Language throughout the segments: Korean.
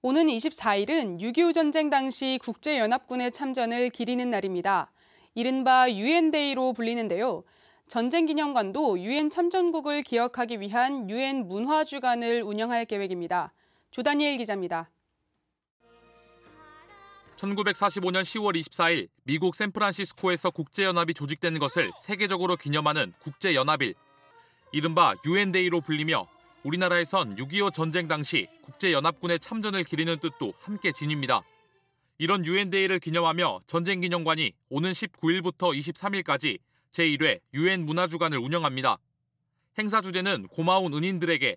오는 24일은 6.25 전쟁 당시 국제연합군의 참전을 기리는 날입니다. 이른바 유엔데이로 불리는데요. 전쟁 기념관도 유엔 참전국을 기억하기 위한 유엔 문화 주간을 운영할 계획입니다. 조다니엘 기자입니다. 1945년 10월 24일 미국 샌프란시스코에서 국제연합이 조직된 것을 세계적으로 기념하는 국제연합일. 이른바 유엔데이로 불리며 우리나라에선 6.25 전쟁 당시 국제연합군의 참전을 기리는 뜻도 함께 지닙니다. 이런 유엔데이를 기념하며 전쟁기념관이 오는 19일부터 23일까지 제1회 유엔 문화주간을 운영합니다. 행사 주제는 고마운 은인들에게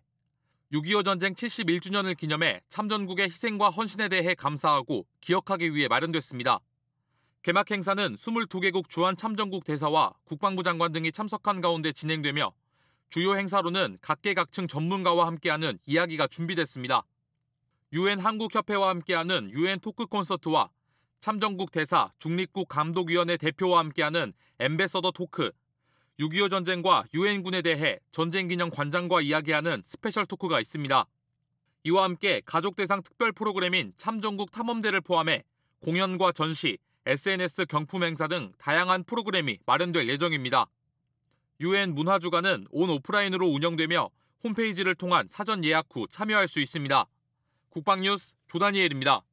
6.25 전쟁 71주년을 기념해 참전국의 희생과 헌신에 대해 감사하고 기억하기 위해 마련됐습니다. 개막 행사는 22개국 주한 참전국 대사와 국방부 장관 등이 참석한 가운데 진행되며 주요 행사로는 각계각층 전문가와 함께하는 이야기가 준비됐습니다. 유엔 한국협회와 함께하는 유엔 토크 콘서트와 참전국 대사, 중립국 감독위원회 대표와 함께하는 엠베서더 토크, 6.25 전쟁과 유엔군에 대해 전쟁기념 관장과 이야기하는 스페셜 토크가 있습니다. 이와 함께 가족 대상 특별 프로그램인 참전국 탐험대를 포함해 공연과 전시, SNS 경품 행사 등 다양한 프로그램이 마련될 예정입니다. 유엔 문화주간은 온 오프라인으로 운영되며 홈페이지를 통한 사전 예약 후 참여할 수 있습니다. 국방뉴스 조다니엘입니다.